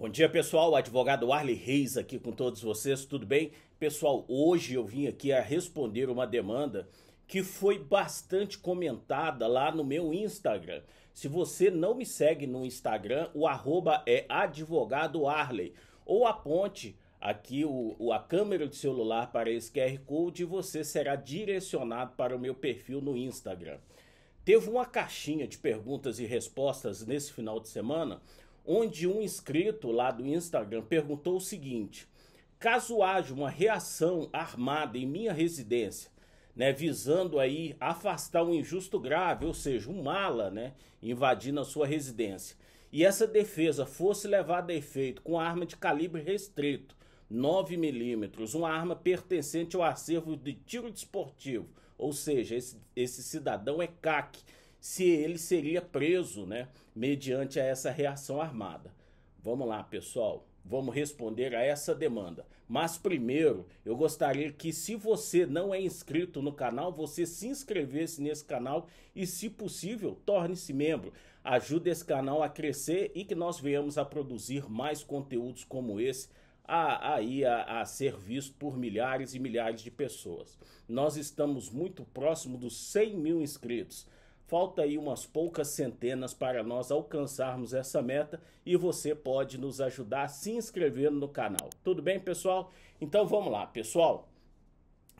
Bom dia, pessoal. O advogado Arley Reis aqui com todos vocês. Tudo bem? Pessoal, hoje eu vim aqui a responder uma demanda que foi bastante comentada lá no meu Instagram. Se você não me segue no Instagram, o arroba é advogado Arley. Ou aponte aqui o, a câmera de celular para esse QR Code e você será direcionado para o meu perfil no Instagram. Teve uma caixinha de perguntas e respostas nesse final de semana onde um inscrito lá do Instagram perguntou o seguinte: caso haja uma reação armada em minha residência, né, visando aí afastar um injusto grave, ou seja, um mala, né, invadindo a sua residência, e essa defesa fosse levada a efeito com arma de calibre restrito, 9 milímetros, uma arma pertencente ao acervo de tiro desportivo, ou seja, esse, esse cidadão é CAC, se ele seria preso, né, mediante a essa reação armada. Vamos lá, pessoal. Vamos responder a essa demanda. Mas primeiro, eu gostaria que se você não é inscrito no canal, você se inscrevesse nesse canal e, se possível, torne-se membro. Ajude esse canal a crescer e que nós venhamos a produzir mais conteúdos como esse aí a, a, a, ser visto por milhares e milhares de pessoas. Nós estamos muito próximo dos 100 mil inscritos. Falta aí umas poucas centenas para nós alcançarmos essa meta e você pode nos ajudar se inscrevendo no canal. Tudo bem, pessoal? Então vamos lá, pessoal.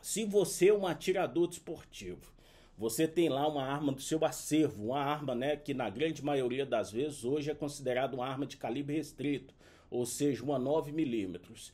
Se você é um atirador desportivo, você tem lá uma arma do seu acervo, uma arma né, que na grande maioria das vezes hoje é considerada uma arma de calibre restrito, ou seja, uma 9mm.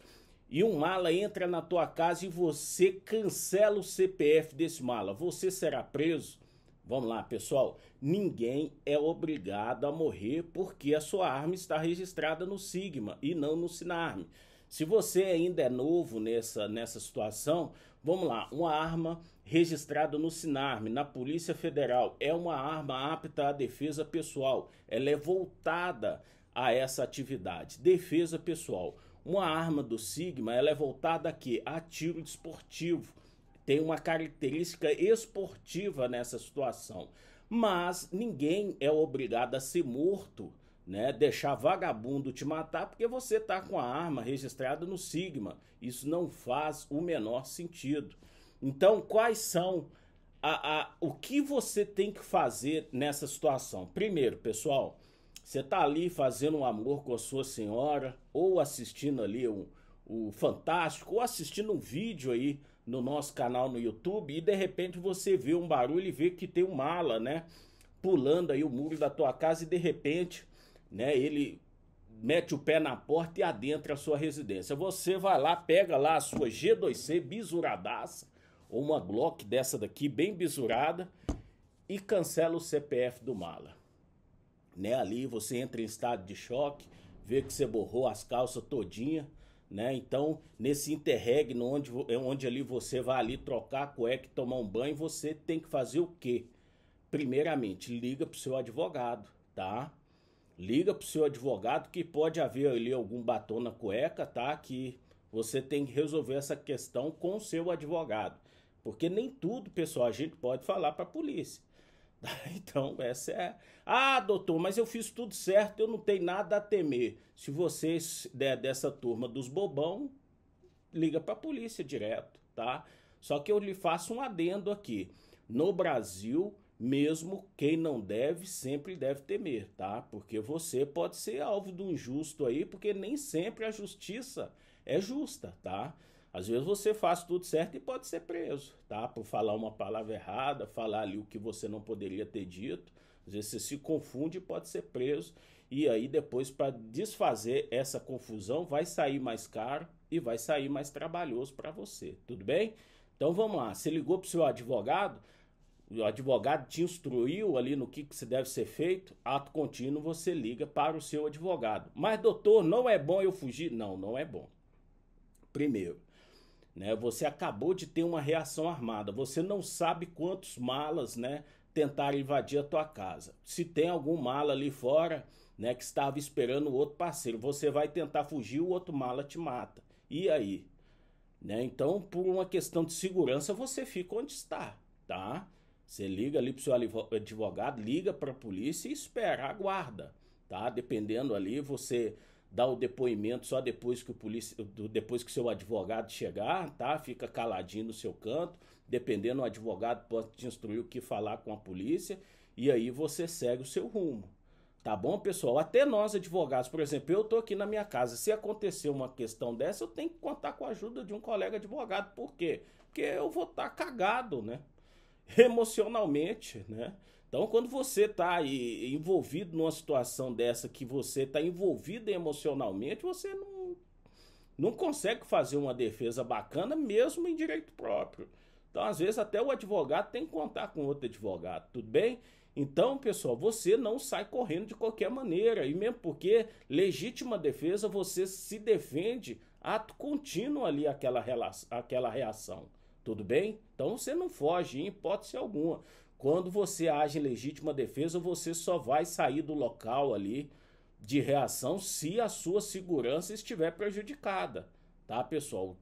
E um mala entra na tua casa e você cancela o CPF desse mala, você será preso? Vamos lá, pessoal. Ninguém é obrigado a morrer porque a sua arma está registrada no Sigma e não no Sinarme. Se você ainda é novo nessa, nessa situação, vamos lá. Uma arma registrada no Sinarme, na Polícia Federal, é uma arma apta à defesa pessoal. Ela é voltada a essa atividade, defesa pessoal. Uma arma do Sigma, ela é voltada a quê? A tiro desportivo tem uma característica esportiva nessa situação. Mas ninguém é obrigado a ser morto, né? Deixar vagabundo te matar porque você tá com a arma registrada no Sigma. Isso não faz o menor sentido. Então, quais são a, a o que você tem que fazer nessa situação? Primeiro, pessoal, você tá ali fazendo um amor com a sua senhora ou assistindo ali um, o um Fantástico ou assistindo um vídeo aí no nosso canal no YouTube e de repente você vê um barulho e vê que tem um mala, né? Pulando aí o muro da tua casa e de repente, né, ele mete o pé na porta e adentra a sua residência. Você vai lá, pega lá a sua G2C bisuradaça, ou uma Glock dessa daqui bem bisurada e cancela o CPF do mala. Né, ali você entra em estado de choque, vê que você borrou as calças todinha, né? Então, nesse interregno, onde, é onde ali você vai ali trocar a cueca e tomar um banho, você tem que fazer o quê? Primeiramente, liga para o seu advogado, tá? Liga para o seu advogado que pode haver ali algum batom na cueca, tá? Que você tem que resolver essa questão com o seu advogado. Porque nem tudo, pessoal, a gente pode falar para a polícia. Então, essa é. Ah, doutor, mas eu fiz tudo certo, eu não tenho nada a temer. Se você der dessa turma dos bobão, liga para a polícia direto, tá? Só que eu lhe faço um adendo aqui. No Brasil, mesmo quem não deve sempre deve temer, tá? Porque você pode ser alvo do injusto aí, porque nem sempre a justiça é justa, tá? Às vezes você faz tudo certo e pode ser preso, tá? Por falar uma palavra errada, falar ali o que você não poderia ter dito. Às vezes você se confunde e pode ser preso. E aí depois, para desfazer essa confusão, vai sair mais caro e vai sair mais trabalhoso para você, tudo bem? Então vamos lá, você ligou para o seu advogado, o advogado te instruiu ali no que, que deve ser feito, ato contínuo você liga para o seu advogado. Mas doutor, não é bom eu fugir? Não, não é bom. Primeiro, né? Você acabou de ter uma reação armada. Você não sabe quantos malas, né, tentaram invadir a tua casa. Se tem algum mala ali fora, né, que estava esperando o outro parceiro, você vai tentar fugir, o outro mala te mata. E aí? Né? Então, por uma questão de segurança, você fica onde está, tá? Você liga ali para o seu advogado, liga para a polícia e espera, aguarda, tá? Dependendo ali, você dar o depoimento só depois que o polícia, depois que seu advogado chegar, tá? Fica caladinho no seu canto, dependendo o advogado pode te instruir o que falar com a polícia e aí você segue o seu rumo. Tá bom, pessoal? Até nós advogados, por exemplo, eu tô aqui na minha casa, se acontecer uma questão dessa, eu tenho que contar com a ajuda de um colega advogado. Por quê? Porque eu vou estar tá cagado, né? Emocionalmente, né? Então, quando você está envolvido numa situação dessa, que você está envolvido emocionalmente, você não, não consegue fazer uma defesa bacana, mesmo em direito próprio. Então, às vezes, até o advogado tem que contar com outro advogado, tudo bem? Então, pessoal, você não sai correndo de qualquer maneira, e mesmo porque legítima defesa, você se defende ato contínuo ali aquela, relação, aquela reação, tudo bem? Então, você não foge em hipótese alguma. Quando você age em legítima defesa, você só vai sair do local ali de reação se a sua segurança estiver prejudicada, tá, pessoal?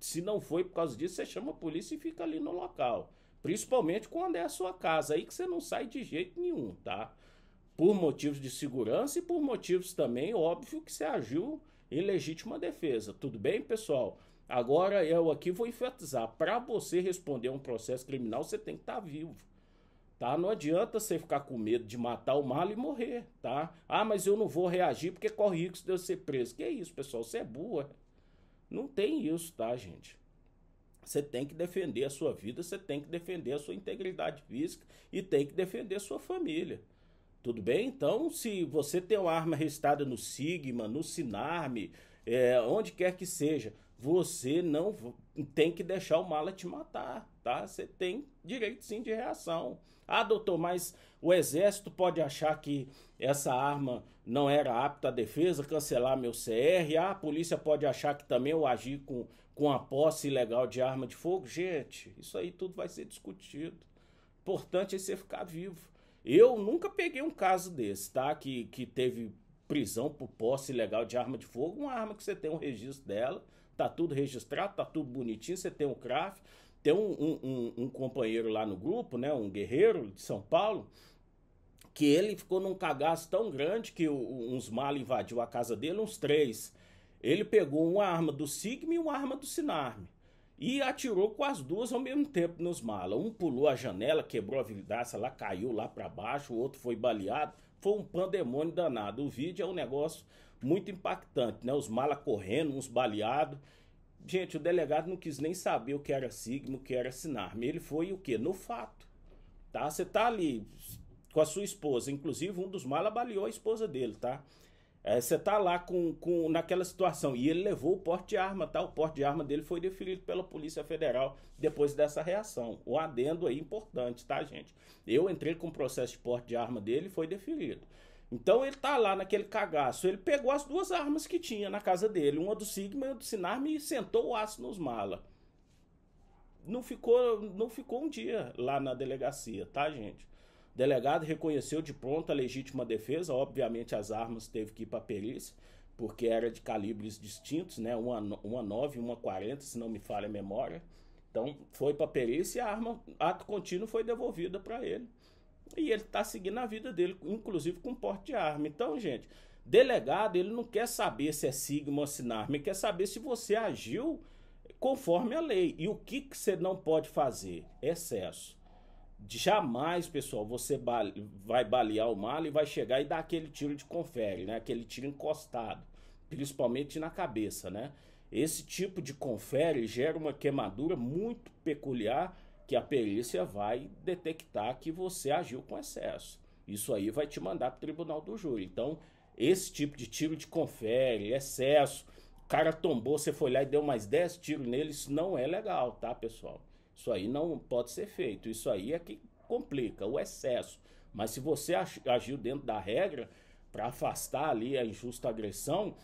Se não foi por causa disso, você chama a polícia e fica ali no local. Principalmente quando é a sua casa, aí que você não sai de jeito nenhum, tá? Por motivos de segurança e por motivos também, óbvio, que você agiu em legítima defesa. Tudo bem, pessoal? Agora eu aqui vou enfatizar: para você responder a um processo criminal, você tem que estar tá vivo tá? Não adianta você ficar com medo de matar o malo e morrer, tá? Ah, mas eu não vou reagir porque corre risco de eu ser preso. Que isso, pessoal, você é boa é? Não tem isso, tá, gente? Você tem que defender a sua vida, você tem que defender a sua integridade física e tem que defender a sua família. Tudo bem? Então, se você tem uma arma registrada no Sigma, no Sinarme, é, onde quer que seja, você não tem que deixar o mala te matar, tá? Você tem direito sim de reação. Ah, doutor, mas o exército pode achar que essa arma não era apta à defesa, cancelar meu CR. Ah, a polícia pode achar que também eu agi com, com a posse ilegal de arma de fogo. Gente, isso aí tudo vai ser discutido. Importante é você ficar vivo. Eu nunca peguei um caso desse, tá? Que, que teve prisão por posse ilegal de arma de fogo, uma arma que você tem um registro dela tá tudo registrado, tá tudo bonitinho, você tem um craft, tem um, um, um, um companheiro lá no grupo, né, um guerreiro de São Paulo, que ele ficou num cagaço tão grande que o, uns mal invadiu a casa dele, uns três. Ele pegou uma arma do Sigma e uma arma do Sinarme e atirou com as duas ao mesmo tempo nos malas. Um pulou a janela, quebrou a vidraça lá, caiu lá para baixo, o outro foi baleado. Foi um pandemônio danado. O vídeo é um negócio muito impactante, né? Os malas correndo, uns baleados. Gente, o delegado não quis nem saber o que era signo, o que era sinarme. Ele foi o que? No fato. Tá? Você tá ali com a sua esposa. Inclusive, um dos malas baleou a esposa dele, tá? É, você é, tá lá com, com, naquela situação. E ele levou o porte de arma, tá? O porte de arma dele foi definido pela Polícia Federal depois dessa reação. O adendo aí importante, tá, gente? Eu entrei com o processo de porte de arma dele e foi definido. Então ele tá lá naquele cagaço. Ele pegou as duas armas que tinha na casa dele, uma do Sigma e uma do Sinarme, e sentou o aço nos mala. Não ficou, não ficou um dia lá na delegacia, tá, gente? delegado reconheceu de pronto a legítima defesa, obviamente as armas teve que ir para a perícia, porque era de calibres distintos, né? Uma, uma 9 e uma 40, se não me falha a memória. Então foi para a perícia e a arma, ato contínuo, foi devolvida para ele. E ele está seguindo a vida dele, inclusive com porte de arma. Então, gente, delegado, ele não quer saber se é sigma ou é arma. ele quer saber se você agiu conforme a lei. E o que, que você não pode fazer? Excesso jamais, pessoal, você vai balear o mal e vai chegar e dar aquele tiro de confere, né? Aquele tiro encostado, principalmente na cabeça, né? Esse tipo de confere gera uma queimadura muito peculiar que a perícia vai detectar que você agiu com excesso. Isso aí vai te mandar para o tribunal do júri. Então, esse tipo de tiro de confere, excesso, o cara tombou, você foi lá e deu mais 10 tiros nele, isso não é legal, tá, pessoal? Isso aí não pode ser feito. Isso aí é que complica o excesso. Mas se você agiu dentro da regra para afastar ali a injusta agressão,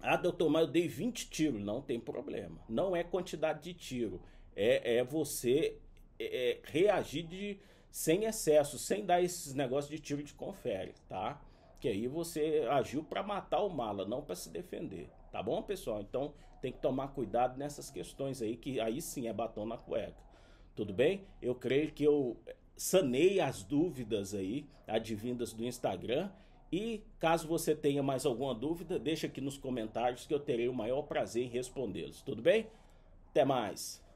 ah, doutor, mas eu dei 20 tiros. Não tem problema. Não é quantidade de tiro. É, é você é, é, reagir de, sem excesso, sem dar esses negócios de tiro de confere, tá? Que aí você agiu para matar o mala, não para se defender. Tá bom, pessoal? Então tem que tomar cuidado nessas questões aí, que aí sim é batom na cueca. Tudo bem? Eu creio que eu sanei as dúvidas aí, advindas do Instagram. E caso você tenha mais alguma dúvida, deixa aqui nos comentários que eu terei o maior prazer em respondê-los. Tudo bem? Até mais!